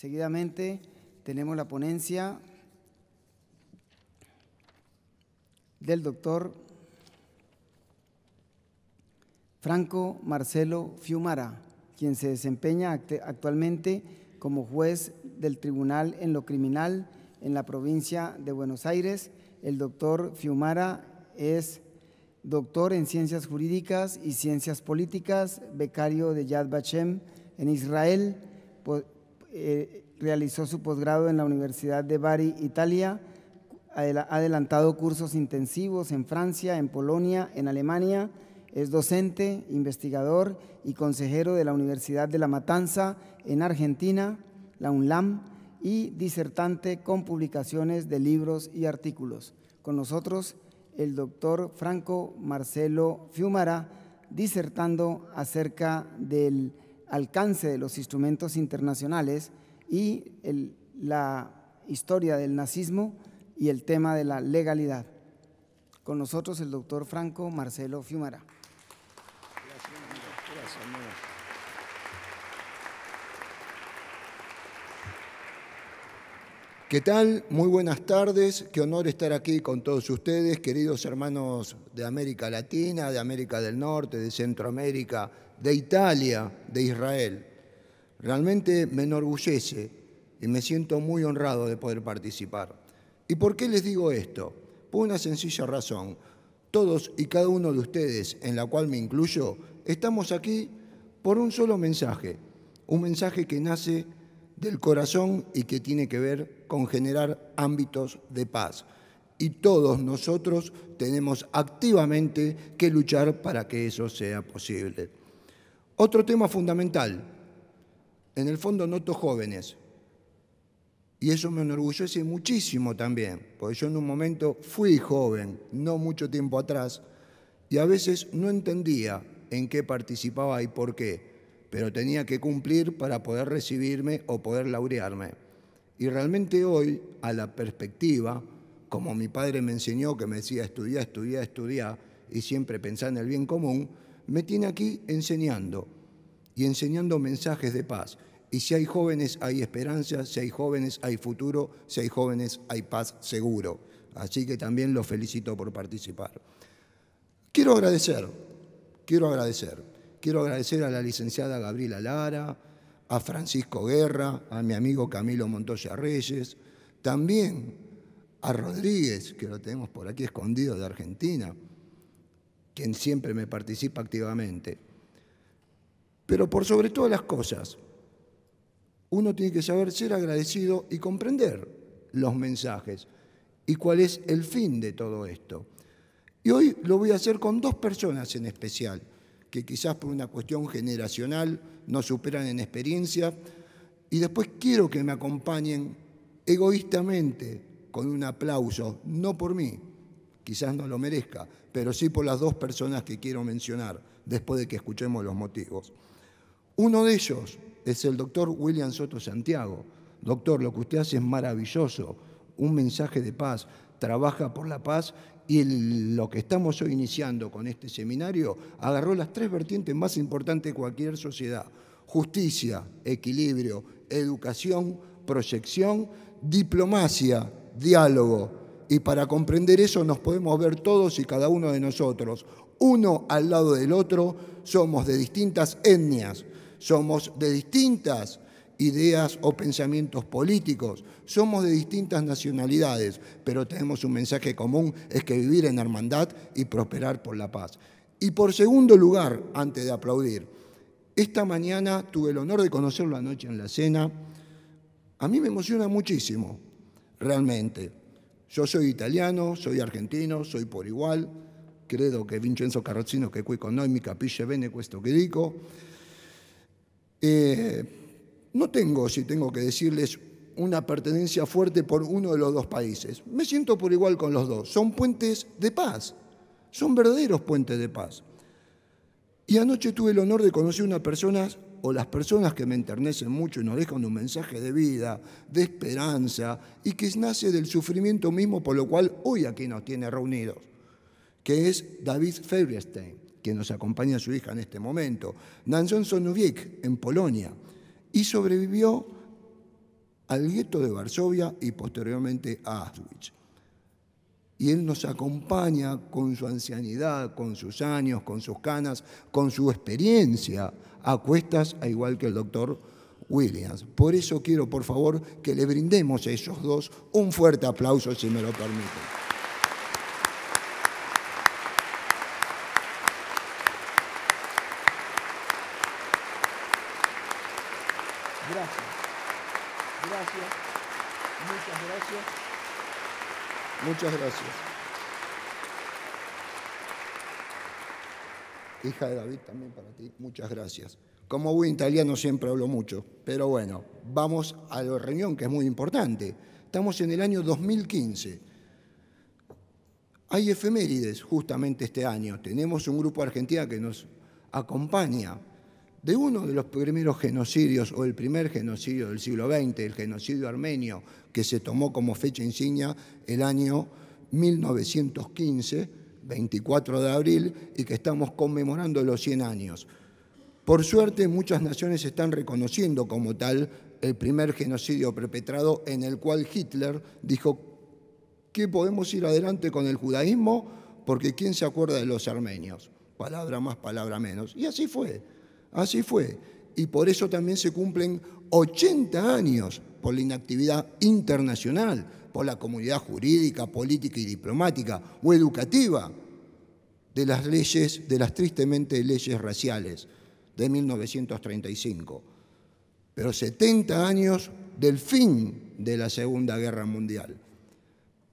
Seguidamente tenemos la ponencia del doctor Franco Marcelo Fiumara, quien se desempeña actualmente como juez del Tribunal en lo Criminal en la provincia de Buenos Aires. El doctor Fiumara es doctor en Ciencias Jurídicas y Ciencias Políticas, becario de Yad Vashem en Israel, eh, realizó su posgrado en la Universidad de Bari, Italia, ha adelantado cursos intensivos en Francia, en Polonia, en Alemania, es docente, investigador y consejero de la Universidad de La Matanza en Argentina, la UNLAM, y disertante con publicaciones de libros y artículos. Con nosotros, el doctor Franco Marcelo Fiumara, disertando acerca del alcance de los instrumentos internacionales y la historia del nazismo y el tema de la legalidad. Con nosotros el doctor Franco Marcelo Fiumara. ¿Qué tal? Muy buenas tardes. Qué honor estar aquí con todos ustedes, queridos hermanos de América Latina, de América del Norte, de Centroamérica, de Italia, de Israel. Realmente me enorgullece y me siento muy honrado de poder participar. ¿Y por qué les digo esto? Por una sencilla razón. Todos y cada uno de ustedes, en la cual me incluyo, estamos aquí por un solo mensaje, un mensaje que nace del corazón y que tiene que ver con generar ámbitos de paz. Y todos nosotros tenemos activamente que luchar para que eso sea posible. Otro tema fundamental. En el fondo noto jóvenes. Y eso me enorgullece muchísimo también, porque yo en un momento fui joven, no mucho tiempo atrás, y a veces no entendía en qué participaba y por qué, pero tenía que cumplir para poder recibirme o poder laurearme. Y realmente hoy, a la perspectiva, como mi padre me enseñó, que me decía estudiar, estudiar, estudiar, y siempre pensar en el bien común, me tiene aquí enseñando y enseñando mensajes de paz. Y si hay jóvenes hay esperanza, si hay jóvenes hay futuro, si hay jóvenes hay paz seguro. Así que también los felicito por participar. Quiero agradecer, quiero agradecer, quiero agradecer a la licenciada Gabriela Lara, a Francisco Guerra, a mi amigo Camilo Montoya Reyes, también a Rodríguez, que lo tenemos por aquí escondido de Argentina, quien siempre me participa activamente. Pero por sobre todas las cosas, uno tiene que saber ser agradecido y comprender los mensajes y cuál es el fin de todo esto. Y hoy lo voy a hacer con dos personas en especial, que quizás por una cuestión generacional no superan en experiencia, y después quiero que me acompañen egoístamente con un aplauso, no por mí, quizás no lo merezca, pero sí por las dos personas que quiero mencionar después de que escuchemos los motivos. Uno de ellos es el doctor William Soto Santiago. Doctor, lo que usted hace es maravilloso, un mensaje de paz, trabaja por la paz y lo que estamos hoy iniciando con este seminario agarró las tres vertientes más importantes de cualquier sociedad. Justicia, equilibrio, educación, proyección, diplomacia, diálogo y para comprender eso nos podemos ver todos y cada uno de nosotros, uno al lado del otro, somos de distintas etnias, somos de distintas ideas o pensamientos políticos, somos de distintas nacionalidades, pero tenemos un mensaje común, es que vivir en hermandad y prosperar por la paz. Y por segundo lugar, antes de aplaudir, esta mañana tuve el honor de conocerlo anoche en la cena, a mí me emociona muchísimo, realmente yo soy italiano, soy argentino, soy por igual. creo que Vincenzo Carrozzino que qui con noi mi capisce bene questo che dico. Eh, no tengo, si tengo que decirles, una pertenencia fuerte por uno de los dos países. Me siento por igual con los dos. Son puentes de paz, son verdaderos puentes de paz. Y anoche tuve el honor de conocer una persona o las personas que me enternecen mucho y nos dejan un mensaje de vida, de esperanza, y que nace del sufrimiento mismo por lo cual hoy aquí nos tiene reunidos, que es David Feuerstein, quien nos acompaña a su hija en este momento, Nanson en Polonia, y sobrevivió al gueto de Varsovia y posteriormente a Auschwitz. Y él nos acompaña con su ancianidad, con sus años, con sus canas, con su experiencia a cuestas, al igual que el doctor Williams. Por eso quiero, por favor, que le brindemos a esos dos un fuerte aplauso, si me lo permiten. Gracias. Gracias. Muchas gracias. Muchas gracias. hija de David también para ti. Muchas gracias. Como buen italiano siempre hablo mucho, pero bueno, vamos a la reunión que es muy importante. Estamos en el año 2015. Hay efemérides justamente este año. Tenemos un grupo argentino que nos acompaña de uno de los primeros genocidios o el primer genocidio del siglo XX, el genocidio armenio, que se tomó como fecha insignia el año 1915 24 de abril y que estamos conmemorando los 100 años. Por suerte, muchas naciones están reconociendo como tal el primer genocidio perpetrado en el cual Hitler dijo que podemos ir adelante con el judaísmo porque ¿quién se acuerda de los armenios? Palabra más, palabra menos. Y así fue, así fue. Y por eso también se cumplen 80 años por la inactividad internacional por la comunidad jurídica, política y diplomática o educativa de las leyes, de las tristemente leyes raciales de 1935. Pero 70 años del fin de la Segunda Guerra Mundial.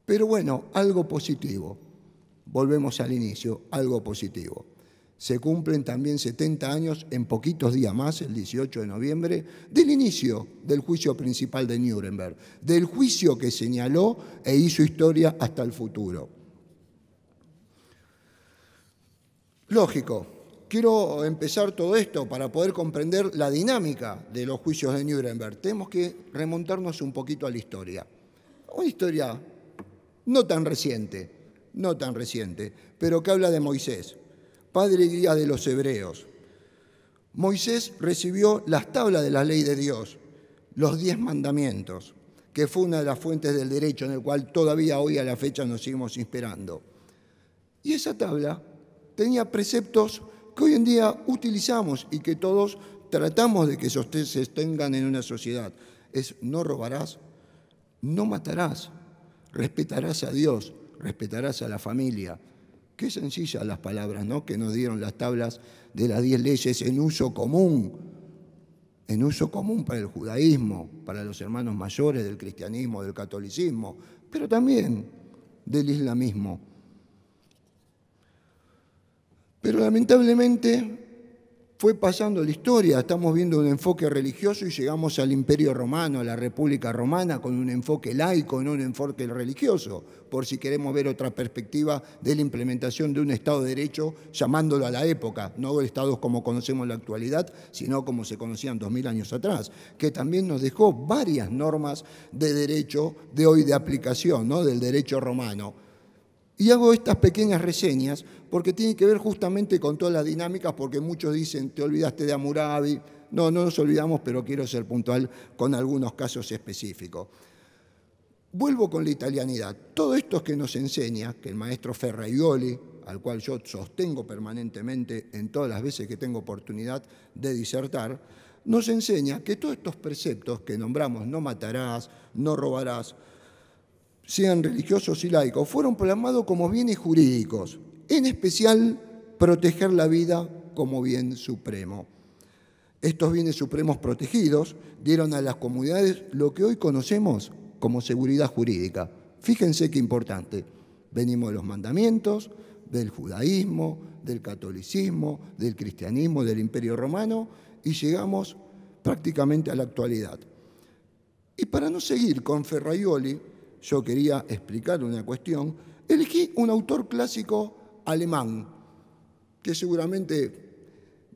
Pero bueno, algo positivo. Volvemos al inicio, algo positivo. Se cumplen también 70 años, en poquitos días más, el 18 de noviembre, del inicio del juicio principal de Nuremberg, del juicio que señaló e hizo historia hasta el futuro. Lógico, quiero empezar todo esto para poder comprender la dinámica de los juicios de Nuremberg. Tenemos que remontarnos un poquito a la historia. Una historia no tan reciente, no tan reciente, pero que habla de Moisés, padre y de los hebreos. Moisés recibió las tablas de la ley de Dios, los diez mandamientos, que fue una de las fuentes del derecho en el cual todavía hoy a la fecha nos seguimos inspirando. Y esa tabla tenía preceptos que hoy en día utilizamos y que todos tratamos de que se tengan en una sociedad. Es no robarás, no matarás, respetarás a Dios, respetarás a la familia, Qué sencillas las palabras, ¿no? Que nos dieron las tablas de las diez leyes en uso común, en uso común para el judaísmo, para los hermanos mayores del cristianismo, del catolicismo, pero también del islamismo. Pero lamentablemente fue pasando la historia, estamos viendo un enfoque religioso y llegamos al Imperio Romano, a la República Romana, con un enfoque laico, no un enfoque religioso, por si queremos ver otra perspectiva de la implementación de un Estado de Derecho llamándolo a la época, no Estados como conocemos en la actualidad, sino como se conocían dos 2000 años atrás, que también nos dejó varias normas de derecho de hoy de aplicación, ¿no? del derecho romano y hago estas pequeñas reseñas porque tienen que ver justamente con todas las dinámicas, porque muchos dicen, te olvidaste de Amurabi. No, no nos olvidamos, pero quiero ser puntual con algunos casos específicos. Vuelvo con la italianidad. Todo esto que nos enseña, que el maestro Ferraioli, al cual yo sostengo permanentemente en todas las veces que tengo oportunidad de disertar, nos enseña que todos estos preceptos que nombramos, no matarás, no robarás, sean religiosos y laicos, fueron plasmados como bienes jurídicos, en especial proteger la vida como bien supremo. Estos bienes supremos protegidos dieron a las comunidades lo que hoy conocemos como seguridad jurídica. Fíjense qué importante. Venimos de los mandamientos, del judaísmo, del catolicismo, del cristianismo, del imperio romano y llegamos prácticamente a la actualidad. Y para no seguir con Ferraioli, yo quería explicar una cuestión, elegí un autor clásico alemán, que seguramente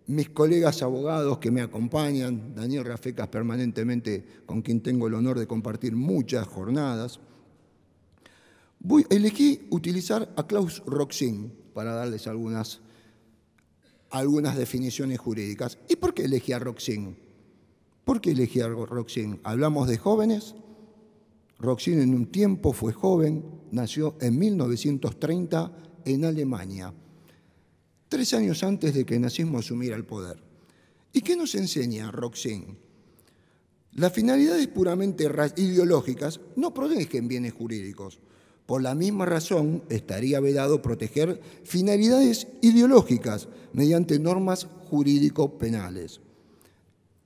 mis colegas abogados que me acompañan, Daniel Rafecas permanentemente, con quien tengo el honor de compartir muchas jornadas, Voy, elegí utilizar a Klaus Roxin para darles algunas, algunas definiciones jurídicas. ¿Y por qué elegí a Roxin? ¿Por qué elegí a Roxin? Hablamos de jóvenes, Roxin en un tiempo fue joven, nació en 1930 en Alemania, tres años antes de que el nazismo asumiera el poder. ¿Y qué nos enseña Roxin? Las finalidades puramente ideológicas no protegen bienes jurídicos. Por la misma razón, estaría vedado proteger finalidades ideológicas mediante normas jurídico-penales.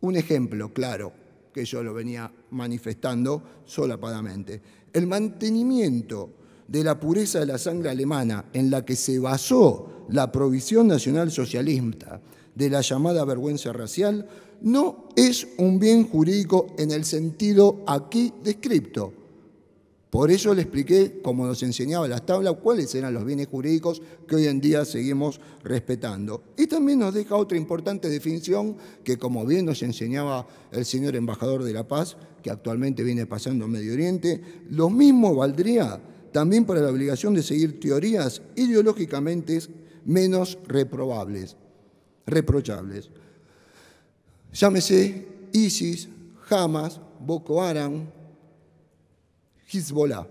Un ejemplo claro, que yo lo venía manifestando solapadamente. El mantenimiento de la pureza de la sangre alemana en la que se basó la provisión nacional socialista de la llamada vergüenza racial no es un bien jurídico en el sentido aquí descrito por eso le expliqué, como nos enseñaba la tabla, cuáles eran los bienes jurídicos que hoy en día seguimos respetando. Y también nos deja otra importante definición que, como bien nos enseñaba el señor embajador de la paz, que actualmente viene pasando en Medio Oriente, lo mismo valdría también para la obligación de seguir teorías ideológicamente menos reprobables, reprochables. Llámese ISIS, Hamas, Boko Haram, Hezbollah.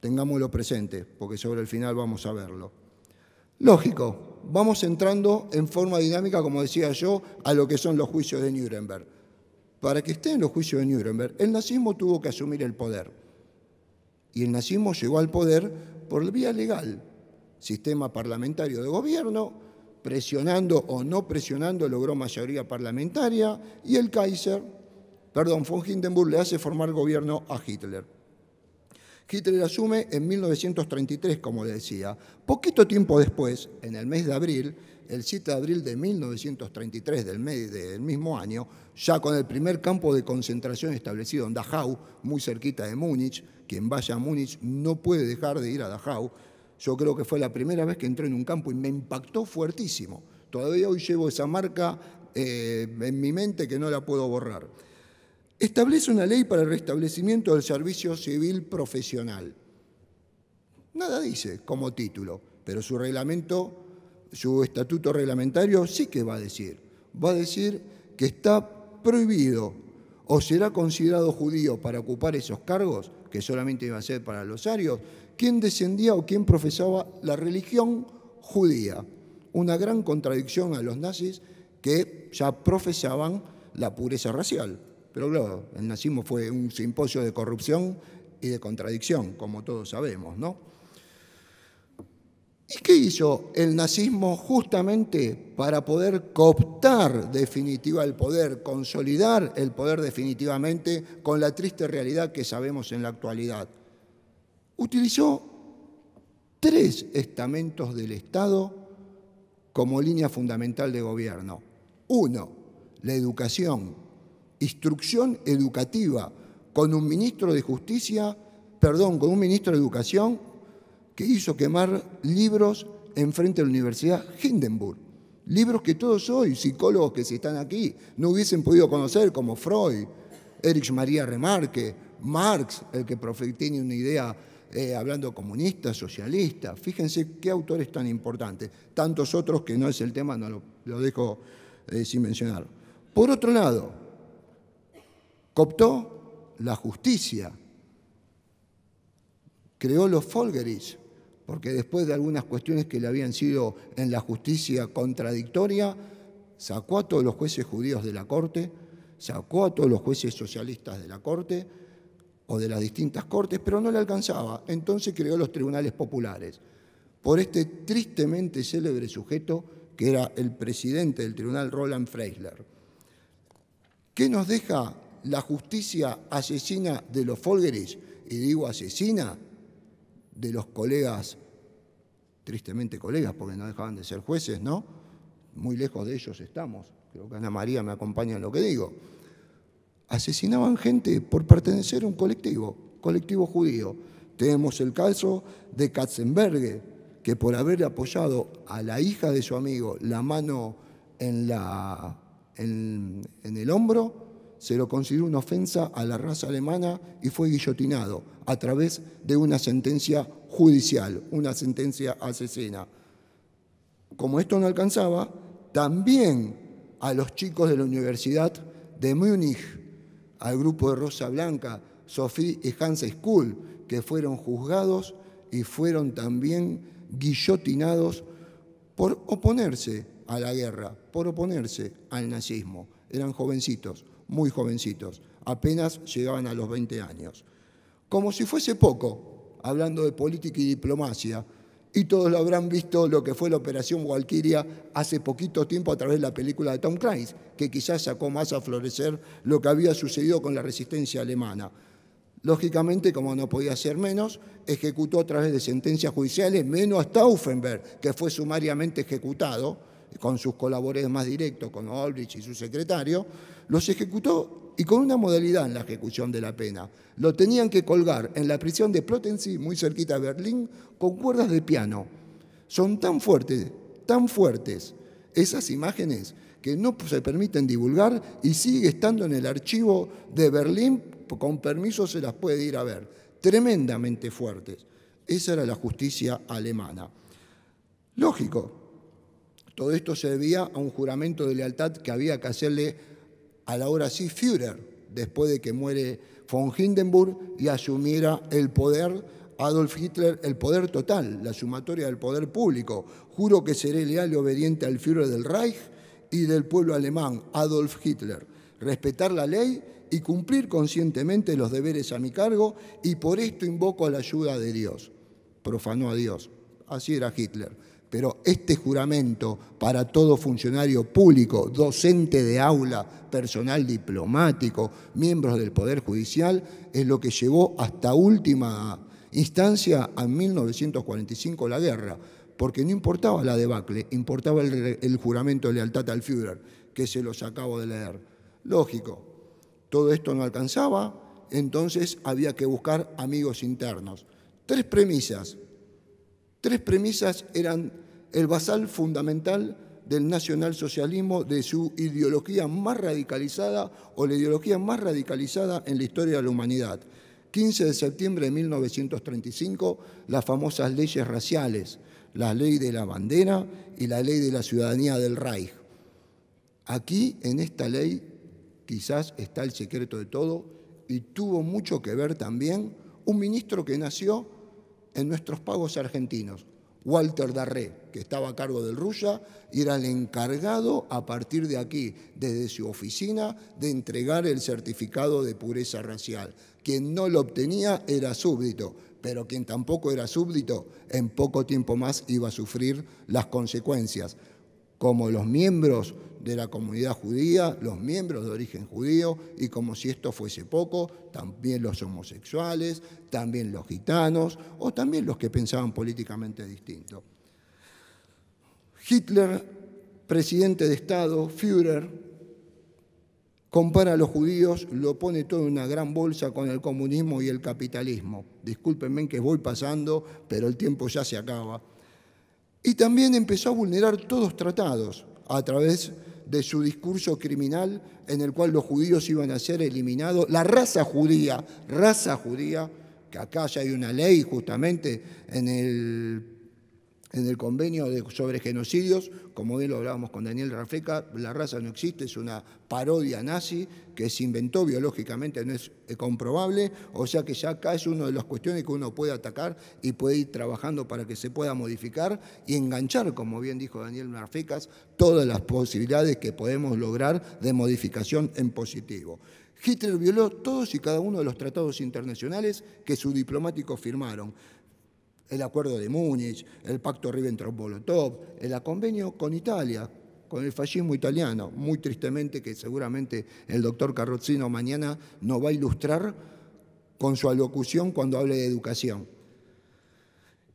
Tengámoslo presente, porque sobre el final vamos a verlo. Lógico, vamos entrando en forma dinámica, como decía yo, a lo que son los juicios de Nuremberg. Para que estén en los juicios de Nuremberg, el nazismo tuvo que asumir el poder. Y el nazismo llegó al poder por vía legal, sistema parlamentario de gobierno, presionando o no presionando, logró mayoría parlamentaria y el Kaiser, perdón, von Hindenburg le hace formar gobierno a Hitler. Hitler asume en 1933, como decía. Poquito tiempo después, en el mes de abril, el 7 de abril de 1933, del, mismo año, ya con el primer campo de concentración establecido en Dachau, muy cerquita de Múnich, quien vaya a Múnich no puede dejar de ir a Dachau, yo creo que fue la primera vez que entré en un campo y me impactó fuertísimo. Todavía hoy llevo esa marca eh, en mi mente que no la puedo borrar. Establece una ley para el restablecimiento del servicio civil profesional. Nada dice como título, pero su reglamento, su estatuto reglamentario sí que va a decir. Va a decir que está prohibido o será considerado judío para ocupar esos cargos, que solamente iba a ser para los arios, quien descendía o quien profesaba la religión judía. Una gran contradicción a los nazis que ya profesaban la pureza racial. Pero claro, el nazismo fue un simposio de corrupción y de contradicción, como todos sabemos, ¿no? ¿Y qué hizo el nazismo justamente para poder cooptar definitiva el poder, consolidar el poder definitivamente con la triste realidad que sabemos en la actualidad? Utilizó tres estamentos del Estado como línea fundamental de gobierno. Uno, la educación instrucción educativa con un ministro de justicia, perdón, con un ministro de educación que hizo quemar libros en frente a la Universidad Hindenburg. Libros que todos hoy, psicólogos que si están aquí, no hubiesen podido conocer, como Freud, Erich María Remarque, Marx, el que tiene una idea eh, hablando comunista, socialista. Fíjense qué autores tan importantes. Tantos otros que no es el tema, no lo, dejo eh, sin mencionar. Por otro lado, Coptó la justicia, creó los Folgeris porque después de algunas cuestiones que le habían sido en la justicia contradictoria, sacó a todos los jueces judíos de la corte, sacó a todos los jueces socialistas de la corte o de las distintas cortes, pero no le alcanzaba. Entonces creó los tribunales populares. Por este tristemente célebre sujeto que era el presidente del tribunal Roland Freisler. ¿Qué nos deja la justicia asesina de los Folguerich, y digo asesina de los colegas, tristemente colegas, porque no dejaban de ser jueces, ¿no? Muy lejos de ellos estamos, creo que Ana María me acompaña en lo que digo. Asesinaban gente por pertenecer a un colectivo, colectivo judío. Tenemos el caso de Katzenberger, que por haber apoyado a la hija de su amigo la mano en, la, en el hombro, se lo consideró una ofensa a la raza alemana y fue guillotinado a través de una sentencia judicial, una sentencia asesina. Como esto no alcanzaba, también a los chicos de la Universidad de Múnich, al grupo de Rosa Blanca, Sophie y Hans School, que fueron juzgados y fueron también guillotinados por oponerse a la guerra, por oponerse al nazismo. Eran jovencitos muy jovencitos, apenas llegaban a los 20 años. Como si fuese poco, hablando de política y diplomacia, y todos lo habrán visto lo que fue la operación Walkiria hace poquito tiempo a través de la película de Tom Cruise, que quizás sacó más a florecer lo que había sucedido con la resistencia alemana. Lógicamente, como no podía ser menos, ejecutó a través de sentencias judiciales menos a Stauffenberg, que fue sumariamente ejecutado, con sus colaboradores más directos, con Oldrich y su secretario, los ejecutó y con una modalidad en la ejecución de la pena. Lo tenían que colgar en la prisión de Plotensi, muy cerquita de Berlín, con cuerdas de piano. Son tan fuertes, tan fuertes esas imágenes que no se permiten divulgar y sigue estando en el archivo de Berlín, con permiso se las puede ir a ver. Tremendamente fuertes. Esa era la justicia alemana. Lógico, todo esto se debía a un juramento de lealtad que había que hacerle a la hora sí Führer, después de que muere von Hindenburg y asumiera el poder Adolf Hitler, el poder total, la sumatoria del poder público. Juro que seré leal y obediente al Führer del Reich y del pueblo alemán, Adolf Hitler. Respetar la ley y cumplir conscientemente los deberes a mi cargo y por esto invoco a la ayuda de Dios. Profanó a Dios. Así era Hitler pero este juramento para todo funcionario público, docente de aula, personal diplomático, miembros del Poder Judicial, es lo que llevó hasta última instancia a 1945 la guerra, porque no importaba la debacle, importaba el, juramento de lealtad al Führer, que se los acabo de leer. Lógico, todo esto no alcanzaba, entonces había que buscar amigos internos. Tres premisas. Tres premisas eran el basal fundamental del nacionalsocialismo, de su ideología más radicalizada o la ideología más radicalizada en la historia de la humanidad. 15 de septiembre de 1935, las famosas leyes raciales, la ley de la bandera y la ley de la ciudadanía del Reich. Aquí, en esta ley, quizás está el secreto de todo y tuvo mucho que ver también un ministro que nació en nuestros pagos argentinos, Walter Darré que estaba a cargo del Rusia, y era el encargado a partir de aquí, desde su oficina, de entregar el certificado de pureza racial. Quien no lo obtenía era súbdito, pero quien tampoco era súbdito, en poco tiempo más iba a sufrir las consecuencias, como los miembros de la comunidad judía, los miembros de origen judío, y como si esto fuese poco, también los homosexuales, también los gitanos o también los que pensaban políticamente distinto. Hitler, presidente de Estado, Führer, compara a los judíos, lo pone todo en una gran bolsa con el comunismo y el capitalismo. Discúlpenme que voy pasando, pero el tiempo ya se acaba. Y también empezó a vulnerar todos tratados a través de su discurso criminal en el cual los judíos iban a ser eliminados, la raza judía, raza judía, que acá ya hay una ley justamente en el en el convenio sobre genocidios, como bien lo hablábamos con Daniel Rafeca, la raza no existe, es una parodia nazi que se inventó biológicamente, no es eh, comprobable, o sea que ya acá es una de las cuestiones que uno puede atacar y puede ir trabajando para que se pueda modificar y enganchar, como bien dijo Daniel Rafecas, todas las posibilidades que podemos lograr de modificación en positivo. Hitler violó todos y cada uno de los tratados internacionales que sus diplomáticos firmaron el Acuerdo de Múnich, el Pacto ribbentrop bolotov el convenio con Italia, con el fascismo italiano, muy tristemente que seguramente el doctor Carrozzino mañana nos va a ilustrar con su alocución cuando hable de educación.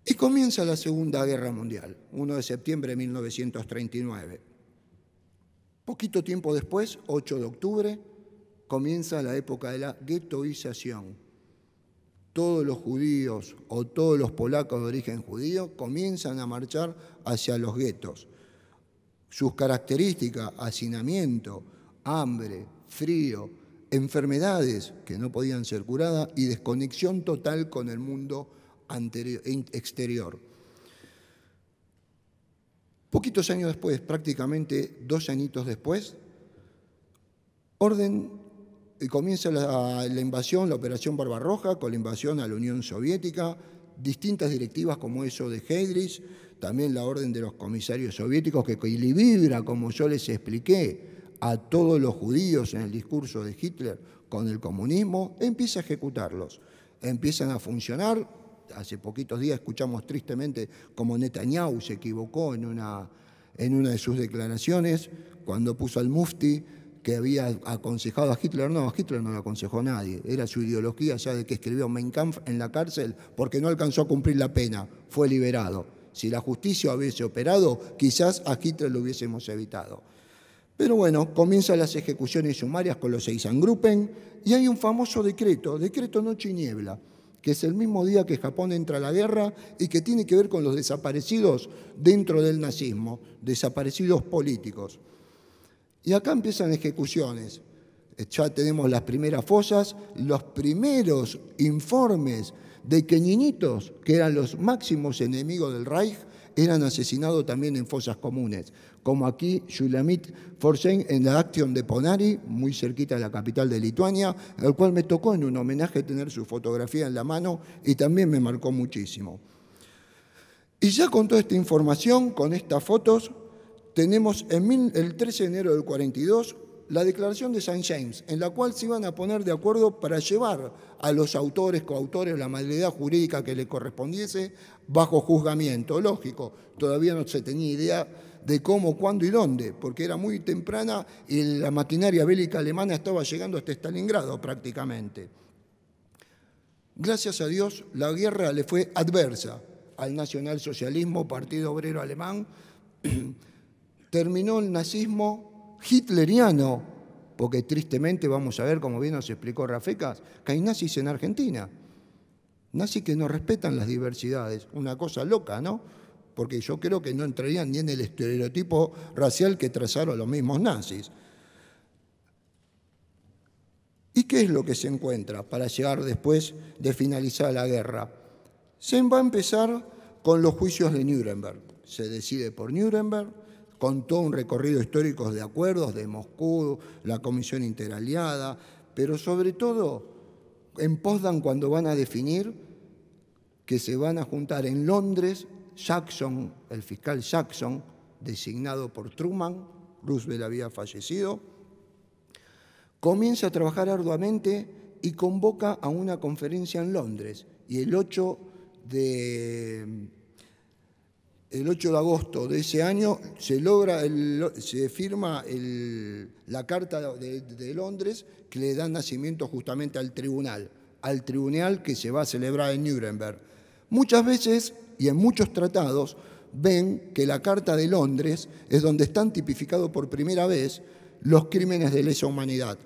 Y comienza la Segunda Guerra Mundial, 1 de septiembre de 1939. Poquito tiempo después, 8 de octubre, comienza la época de la ghettoización todos los judíos o todos los polacos de origen judío comienzan a marchar hacia los guetos. Sus características, hacinamiento, hambre, frío, enfermedades que no podían ser curadas y desconexión total con el mundo exterior. Poquitos años después, prácticamente dos añitos después, Orden y comienza la, invasión, la operación Barbarroja, con la invasión a la Unión Soviética, distintas directivas como eso de Heydrich, también la orden de los comisarios soviéticos que equilibra, como yo les expliqué, a todos los judíos en el discurso de Hitler con el comunismo, empieza a ejecutarlos. Empiezan a funcionar. Hace poquitos días escuchamos tristemente cómo Netanyahu se equivocó en una, en una de sus declaraciones cuando puso al mufti había aconsejado a Hitler. No, a Hitler no lo aconsejó nadie. Era su ideología ya de que escribió Mein Kampf en la cárcel porque no alcanzó a cumplir la pena. Fue liberado. Si la justicia hubiese operado, quizás a Hitler lo hubiésemos evitado. Pero bueno, comienzan las ejecuciones sumarias con los Eisengruppen y hay un famoso decreto, decreto Noche y que es el mismo día que Japón entra a la guerra y que tiene que ver con los desaparecidos dentro del nazismo, desaparecidos políticos. Y acá empiezan ejecuciones. Eh, ya tenemos las primeras fosas, los primeros informes de que niñitos, que eran los máximos enemigos del Reich, eran asesinados también en fosas comunes, como aquí Julamit Forsen en la Acción de Ponari, muy cerquita de la capital de Lituania, el cual me tocó en un homenaje tener su fotografía en la mano y también me marcó muchísimo. Y ya con toda esta información, con estas fotos, tenemos el 13 de enero del 42 la declaración de St. James, en la cual se iban a poner de acuerdo para llevar a los autores, coautores, la mayoría jurídica que le correspondiese bajo juzgamiento. Lógico, todavía no se tenía idea de cómo, cuándo y dónde, porque era muy temprana y la maquinaria bélica alemana estaba llegando hasta Stalingrado prácticamente. Gracias a Dios, la guerra le fue adversa al nacionalsocialismo, Partido Obrero Alemán, terminó el nazismo hitleriano, porque tristemente vamos a ver, como bien nos explicó Rafecas, que hay nazis en Argentina. Nazis que no respetan las diversidades. Una cosa loca, ¿no? Porque yo creo que no entrarían ni en el estereotipo racial que trazaron los mismos nazis. ¿Y qué es lo que se encuentra para llegar después de finalizar la guerra? Se va a empezar con los juicios de Nuremberg. Se decide por Nuremberg, con un recorrido histórico de acuerdos de Moscú, la Comisión Interaliada, pero sobre todo en Potsdam cuando van a definir que se van a juntar en Londres Jackson, el fiscal Jackson, designado por Truman, Roosevelt había fallecido, comienza a trabajar arduamente y convoca a una conferencia en Londres. Y el 8 de el 8 de agosto de ese año se logra, se firma la Carta de, de, Londres que le da nacimiento justamente al tribunal, al tribunal que se va a celebrar en Nuremberg. Muchas veces y en muchos tratados ven que la Carta de Londres es donde están tipificados por primera vez los crímenes de lesa humanidad.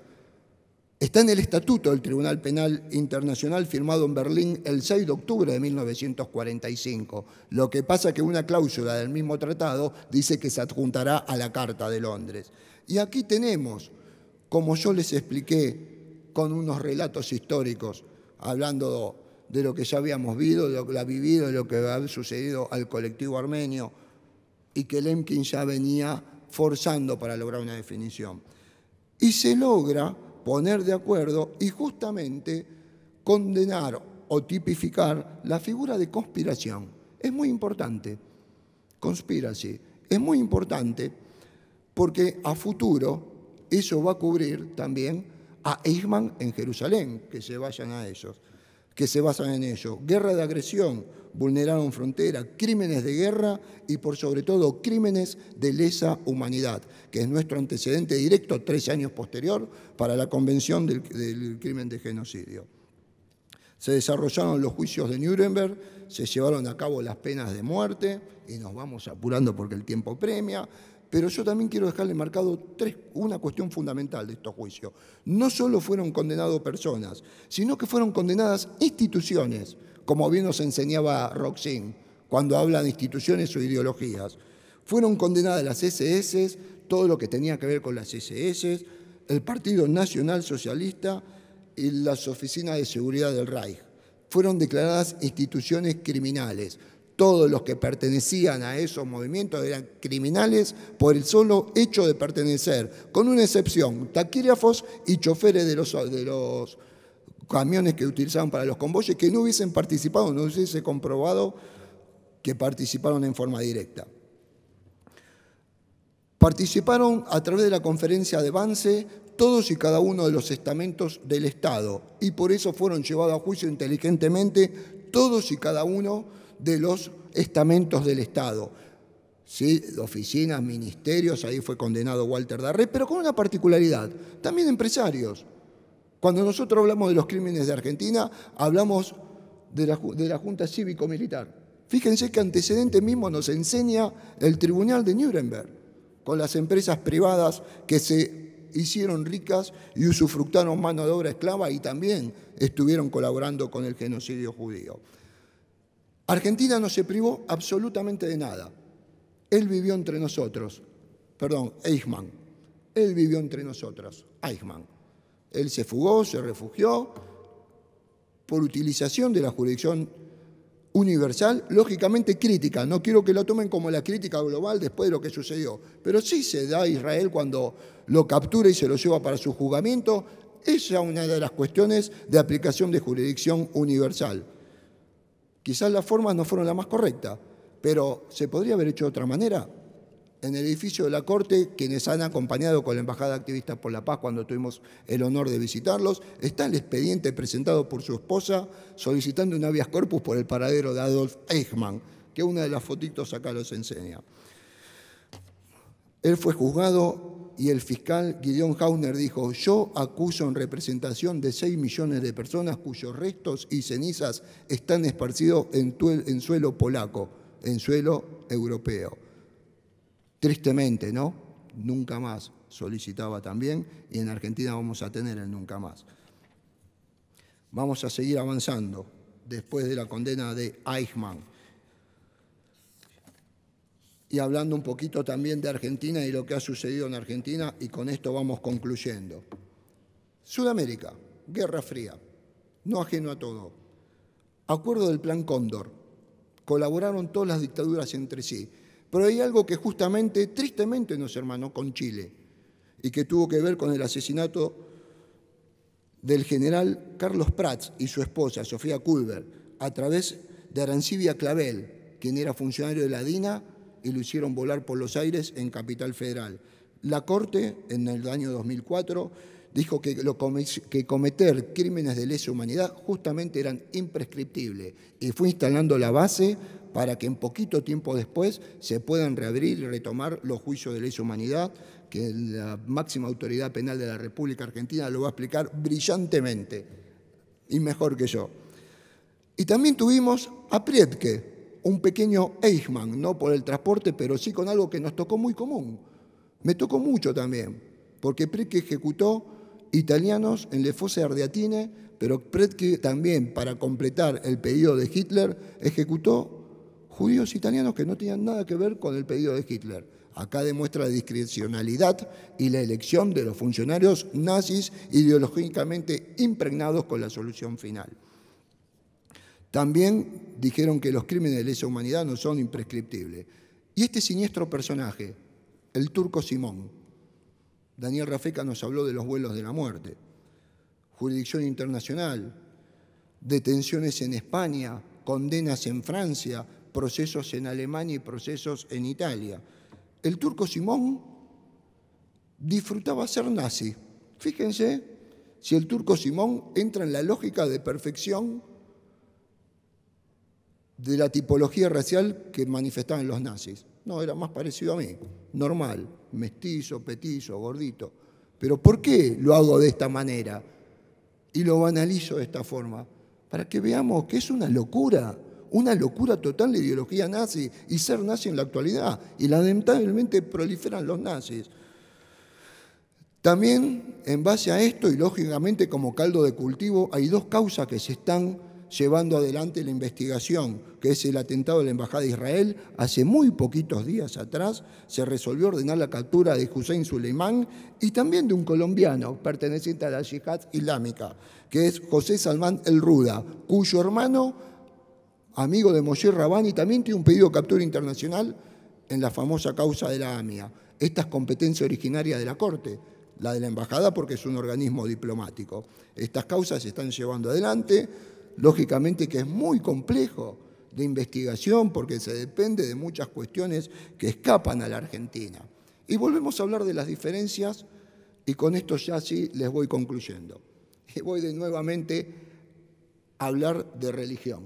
Está en el Estatuto del Tribunal Penal Internacional firmado en Berlín el 6 de octubre de 1945. Lo que pasa es que una cláusula del mismo tratado dice que se adjuntará a la Carta de Londres. Y aquí tenemos, como yo les expliqué con unos relatos históricos, hablando de lo que ya habíamos vivido, de lo que ha vivido, de lo que ha sucedido al colectivo armenio, y que Lemkin ya venía forzando para lograr una definición. Y se logra poner de acuerdo y justamente condenar o tipificar la figura de conspiración. Es muy importante, conspiracy, es muy importante porque a futuro eso va a cubrir también a Eichmann en Jerusalén, que se vayan a ellos que se basan en ello. Guerra de agresión, vulneraron frontera, crímenes de guerra y por sobre todo crímenes de lesa humanidad, que es nuestro antecedente directo 13 años posterior para la Convención del, del Crimen de Genocidio. Se desarrollaron los juicios de Nuremberg, se llevaron a cabo las penas de muerte, y nos vamos apurando porque el tiempo premia, pero yo también quiero dejarle marcado una cuestión fundamental de estos juicios. No solo fueron condenados personas, sino que fueron condenadas instituciones, como bien nos enseñaba Roxin cuando habla de instituciones o ideologías. Fueron condenadas las SS, todo lo que tenía que ver con las SS, el Partido Nacional Socialista y las oficinas de seguridad del Reich. Fueron declaradas instituciones criminales. Todos los que pertenecían a esos movimientos eran criminales por el solo hecho de pertenecer, con una excepción, taquígrafos y choferes de los, de los camiones que utilizaban para los convoyes que no hubiesen participado, no hubiese comprobado que participaron en forma directa. Participaron a través de la conferencia de Vance todos y cada uno de los estamentos del Estado y por eso fueron llevados a juicio inteligentemente todos y cada uno de los estamentos del Estado. ¿Sí? Oficinas, ministerios, ahí fue condenado Walter Darré, pero con una particularidad, también empresarios. Cuando nosotros hablamos de los crímenes de Argentina, hablamos de la, Junta Cívico-Militar. Fíjense que antecedente mismo nos enseña el Tribunal de Nuremberg, con las empresas privadas que se hicieron ricas y usufructaron mano de obra esclava y también estuvieron colaborando con el genocidio judío. Argentina no se privó absolutamente de nada. Él vivió entre nosotros, perdón, Eichmann. Él vivió entre nosotros, Eichmann. Él se fugó, se refugió por utilización de la jurisdicción universal, lógicamente crítica. No quiero que lo tomen como la crítica global después de lo que sucedió, pero sí se da a Israel cuando lo captura y se lo lleva para su juzgamiento. Esa es una de las cuestiones de aplicación de jurisdicción universal. Quizás las formas no fueron las más correctas, pero ¿se podría haber hecho de otra manera? En el edificio de la Corte, quienes han acompañado con la Embajada Activista por la Paz cuando tuvimos el honor de visitarlos, está el expediente presentado por su esposa solicitando un habeas corpus por el paradero de Adolf Eichmann, que una de las fotitos acá los enseña. Él fue juzgado y el fiscal Gideon Hausner dijo, yo acuso en representación de 6 millones de personas cuyos restos y cenizas están esparcidos en suelo polaco, en suelo europeo. Tristemente, ¿no? Nunca más solicitaba también y en Argentina vamos a tener el nunca más. Vamos a seguir avanzando después de la condena de Eichmann y hablando un poquito también de Argentina y lo que ha sucedido en Argentina, y con esto vamos concluyendo. Sudamérica, Guerra Fría, no ajeno a todo. Acuerdo del Plan Cóndor, colaboraron todas las dictaduras entre sí, pero hay algo que justamente, tristemente, nos hermanó con Chile y que tuvo que ver con el asesinato del general Carlos Prats y su esposa, Sofía Culver, a través de Arancibia Clavel, quien era funcionario de la DINA y lo hicieron volar por los aires en Capital Federal. La Corte, en el año 2004, dijo que, que cometer crímenes de lesa humanidad justamente eran imprescriptibles y fue instalando la base para que en poquito tiempo después se puedan reabrir y retomar los juicios de lesa humanidad, que la máxima autoridad penal de la República Argentina lo va a explicar brillantemente y mejor que yo. Y también tuvimos a Prietke, un pequeño Eichmann, no por el transporte, pero sí con algo que nos tocó muy común. Me tocó mucho también, porque Pretke ejecutó italianos en Le Fosse Ardeatine, pero Pretke también, para completar el pedido de Hitler, ejecutó judíos italianos que no tenían nada que ver con el pedido de Hitler. Acá demuestra la discrecionalidad y la elección de los funcionarios nazis ideológicamente impregnados con la solución final. También dijeron que los crímenes de lesa humanidad no son imprescriptibles. Y este siniestro personaje, el turco Simón, Daniel Rafeca nos habló de los vuelos de la muerte, jurisdicción internacional, detenciones en España, condenas en Francia, procesos en Alemania y procesos en Italia. El turco Simón disfrutaba ser nazi. Fíjense si el turco Simón entra en la lógica de perfección de la tipología racial que manifestaban los nazis. No, era más parecido a mí, normal, mestizo, petizo, gordito. Pero ¿por qué lo hago de esta manera? Y lo banalizo de esta forma. Para que veamos que es una locura, una locura total de ideología nazi y ser nazi en la actualidad. Y lamentablemente proliferan los nazis. También en base a esto y lógicamente como caldo de cultivo hay dos causas que se están llevando adelante la investigación, que es el atentado de la Embajada de Israel. Hace muy poquitos días atrás se resolvió ordenar la captura de Hussein Suleimán y también de un colombiano perteneciente a la yihad islámica, que es José Salmán El Ruda, cuyo hermano, amigo de Moshe Rabani, también tiene un pedido de captura internacional en la famosa causa de la AMIA. Esta es competencia originaria de la Corte, la de la Embajada porque es un organismo diplomático. Estas causas se están llevando adelante lógicamente que es muy complejo de investigación porque se depende de muchas cuestiones que escapan a la Argentina. Y volvemos a hablar de las diferencias y con esto ya sí les voy concluyendo. Y voy de nuevamente a hablar de religión.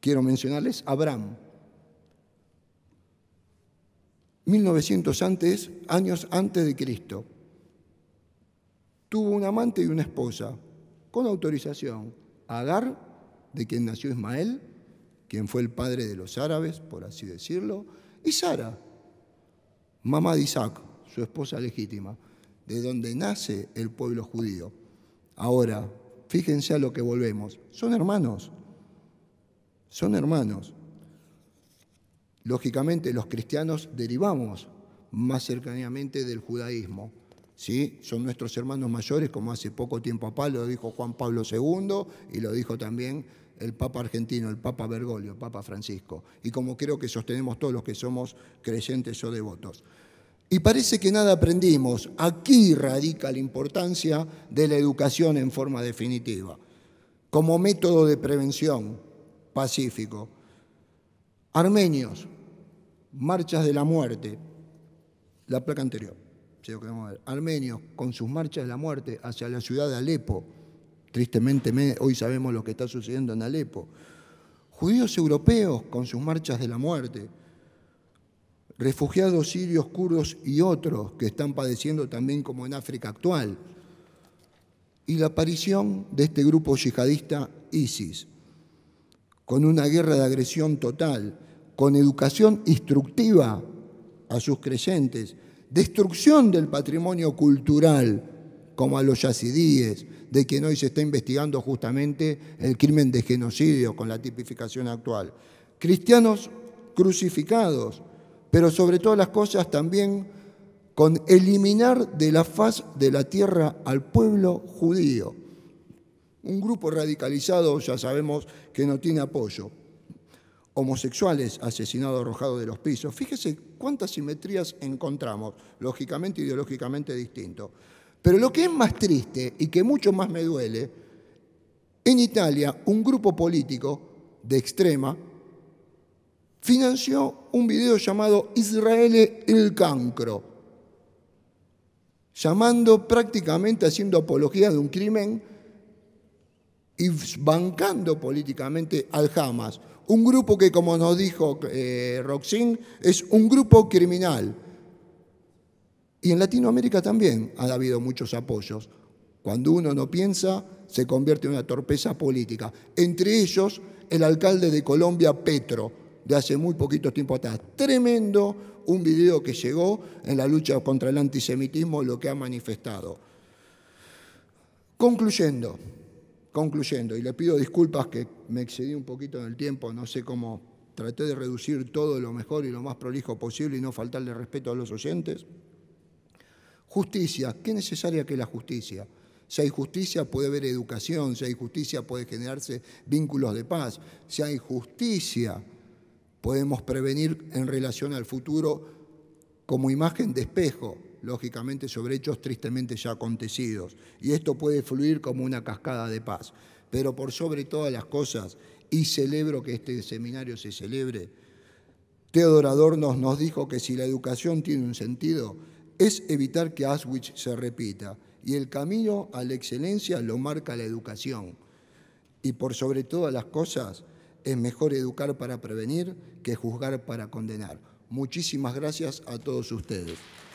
Quiero mencionarles Abraham. 1900 antes, años antes de Cristo. Tuvo un amante y una esposa, con autorización, Agar, de quien nació Ismael, quien fue el padre de los árabes, por así decirlo, y Sara, mamá de Isaac, su esposa legítima, de donde nace el pueblo judío. Ahora, fíjense a lo que volvemos. Son hermanos, son hermanos. Lógicamente los cristianos derivamos más cercanamente del judaísmo, ¿sí? Son nuestros hermanos mayores, como hace poco tiempo a lo dijo Juan Pablo II y lo dijo también el Papa argentino, el Papa Bergoglio, el Papa Francisco, y como creo que sostenemos todos los que somos creyentes o devotos. Y parece que nada aprendimos. Aquí radica la importancia de la educación en forma definitiva, como método de prevención pacífico. Armenios, marchas de la muerte, la placa anterior armenios con sus marchas de la muerte hacia la ciudad de Alepo, tristemente hoy sabemos lo que está sucediendo en Alepo, judíos europeos con sus marchas de la muerte, refugiados sirios, kurdos y otros que están padeciendo también como en África actual, y la aparición de este grupo yihadista ISIS, con una guerra de agresión total, con educación instructiva a sus creyentes, destrucción del patrimonio cultural, como a los yacidíes, de quien hoy se está investigando justamente el crimen de genocidio con la tipificación actual. Cristianos crucificados, pero sobre todas las cosas también con eliminar de la faz de la tierra al pueblo judío. Un grupo radicalizado, ya sabemos, que no tiene apoyo homosexuales asesinados arrojados de los pisos. Fíjese cuántas simetrías encontramos, lógicamente ideológicamente distinto. Pero lo que es más triste y que mucho más me duele, en Italia un grupo político de extrema financió un video llamado Israel el cancro, llamando prácticamente haciendo apología de un crimen y bancando políticamente al Hamas. Un grupo que, como nos dijo eh, Roxín, es un grupo criminal. Y en Latinoamérica también ha habido muchos apoyos. Cuando uno no piensa, se convierte en una torpeza política. Entre ellos, el alcalde de Colombia, Petro, de hace muy poquito tiempo atrás. Tremendo un video que llegó en la lucha contra el antisemitismo, lo que ha manifestado. Concluyendo, concluyendo, y le pido disculpas que me excedí un poquito en el tiempo, no sé cómo traté de reducir todo lo mejor y lo más prolijo posible y no faltarle respeto a los oyentes. Justicia, qué necesaria que es la justicia. Si hay justicia puede haber educación, si hay justicia puede generarse vínculos de paz, si hay justicia podemos prevenir en relación al futuro como imagen de espejo, lógicamente, sobre hechos tristemente ya acontecidos. Y esto puede fluir como una cascada de paz. Pero por sobre todas las cosas, y celebro que este seminario se celebre, Teodor Adorno nos dijo que si la educación tiene un sentido, es evitar que Auschwitz se repita. Y el camino a la excelencia lo marca la educación. Y por sobre todas las cosas, es mejor educar para prevenir que juzgar para condenar. Muchísimas gracias a todos ustedes.